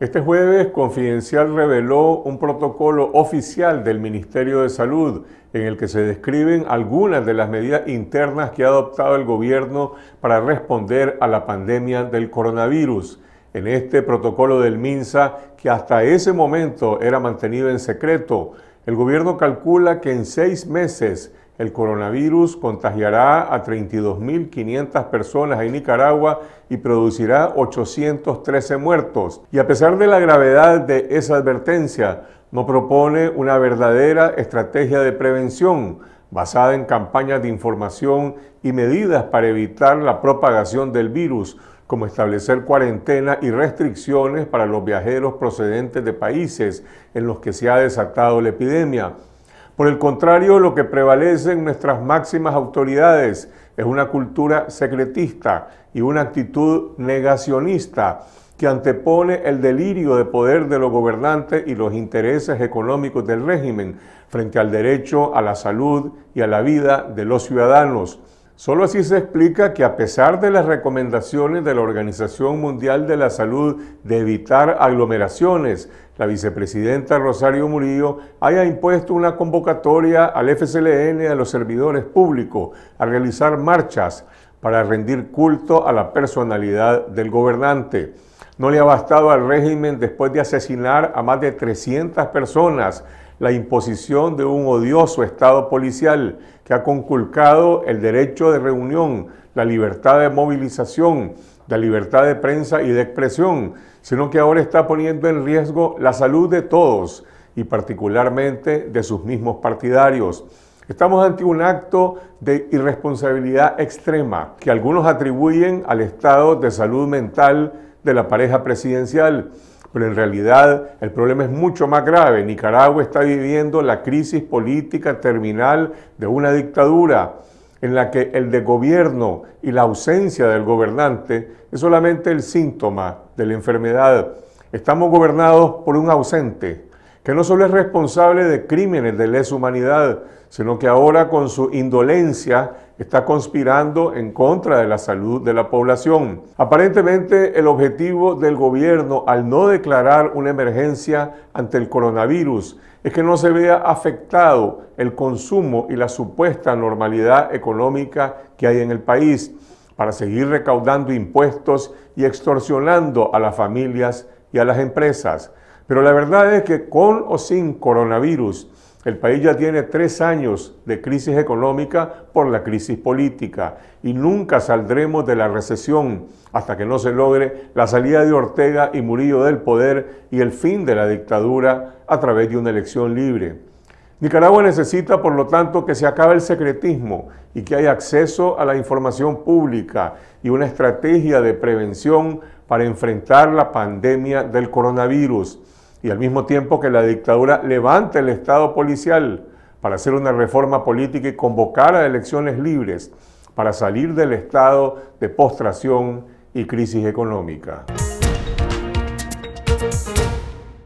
Este jueves, Confidencial reveló un protocolo oficial del Ministerio de Salud en el que se describen algunas de las medidas internas que ha adoptado el gobierno para responder a la pandemia del coronavirus. En este protocolo del MINSA, que hasta ese momento era mantenido en secreto, el gobierno calcula que en seis meses el coronavirus contagiará a 32.500 personas en Nicaragua y producirá 813 muertos. Y a pesar de la gravedad de esa advertencia, no propone una verdadera estrategia de prevención basada en campañas de información y medidas para evitar la propagación del virus, como establecer cuarentena y restricciones para los viajeros procedentes de países en los que se ha desatado la epidemia por el contrario, lo que prevalece en nuestras máximas autoridades es una cultura secretista y una actitud negacionista que antepone el delirio de poder de los gobernantes y los intereses económicos del régimen frente al derecho a la salud y a la vida de los ciudadanos. Solo así se explica que a pesar de las recomendaciones de la Organización Mundial de la Salud de evitar aglomeraciones, la vicepresidenta Rosario Murillo haya impuesto una convocatoria al FCLN a los servidores públicos a realizar marchas para rendir culto a la personalidad del gobernante. No le ha bastado al régimen después de asesinar a más de 300 personas la imposición de un odioso Estado policial que ha conculcado el derecho de reunión, la libertad de movilización la libertad de prensa y de expresión, sino que ahora está poniendo en riesgo la salud de todos y particularmente de sus mismos partidarios. Estamos ante un acto de irresponsabilidad extrema que algunos atribuyen al estado de salud mental de la pareja presidencial, pero en realidad el problema es mucho más grave. Nicaragua está viviendo la crisis política terminal de una dictadura en la que el de gobierno y la ausencia del gobernante es solamente el síntoma de la enfermedad. Estamos gobernados por un ausente, que no solo es responsable de crímenes de lesa humanidad, sino que ahora con su indolencia está conspirando en contra de la salud de la población. Aparentemente el objetivo del gobierno al no declarar una emergencia ante el coronavirus es que no se vea afectado el consumo y la supuesta normalidad económica que hay en el país para seguir recaudando impuestos y extorsionando a las familias y a las empresas. Pero la verdad es que con o sin coronavirus, el país ya tiene tres años de crisis económica por la crisis política y nunca saldremos de la recesión hasta que no se logre la salida de Ortega y Murillo del poder y el fin de la dictadura a través de una elección libre. Nicaragua necesita, por lo tanto, que se acabe el secretismo y que haya acceso a la información pública y una estrategia de prevención para enfrentar la pandemia del coronavirus y al mismo tiempo que la dictadura levante el Estado policial para hacer una reforma política y convocar a elecciones libres para salir del estado de postración y crisis económica.